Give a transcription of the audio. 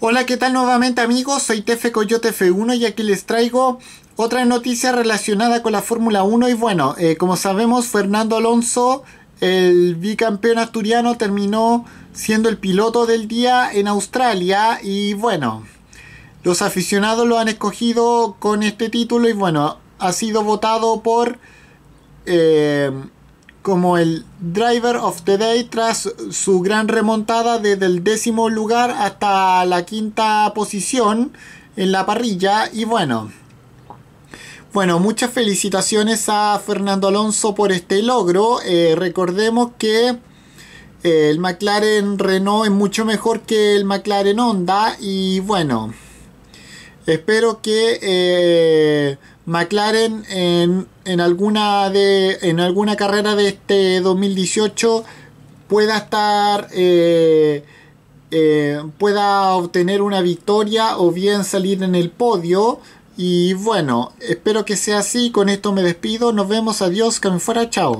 Hola, ¿qué tal nuevamente amigos? Soy Tefe Coyote F1 y aquí les traigo otra noticia relacionada con la Fórmula 1 y bueno, eh, como sabemos Fernando Alonso, el bicampeón asturiano, terminó siendo el piloto del día en Australia y bueno, los aficionados lo han escogido con este título y bueno, ha sido votado por... Eh, como el Driver of the Day tras su gran remontada desde el décimo lugar hasta la quinta posición en la parrilla y bueno. Bueno, muchas felicitaciones a Fernando Alonso por este logro. Eh, recordemos que eh, el McLaren Renault es mucho mejor que el McLaren Honda y bueno. Espero que eh, McLaren en, alguna en alguna carrera de este 2018 pueda estar... Eh, eh, pueda obtener una victoria o bien salir en el podio. Y bueno, espero que sea así. Con esto me despido. Nos vemos. Adiós. Que me fuera. Chao.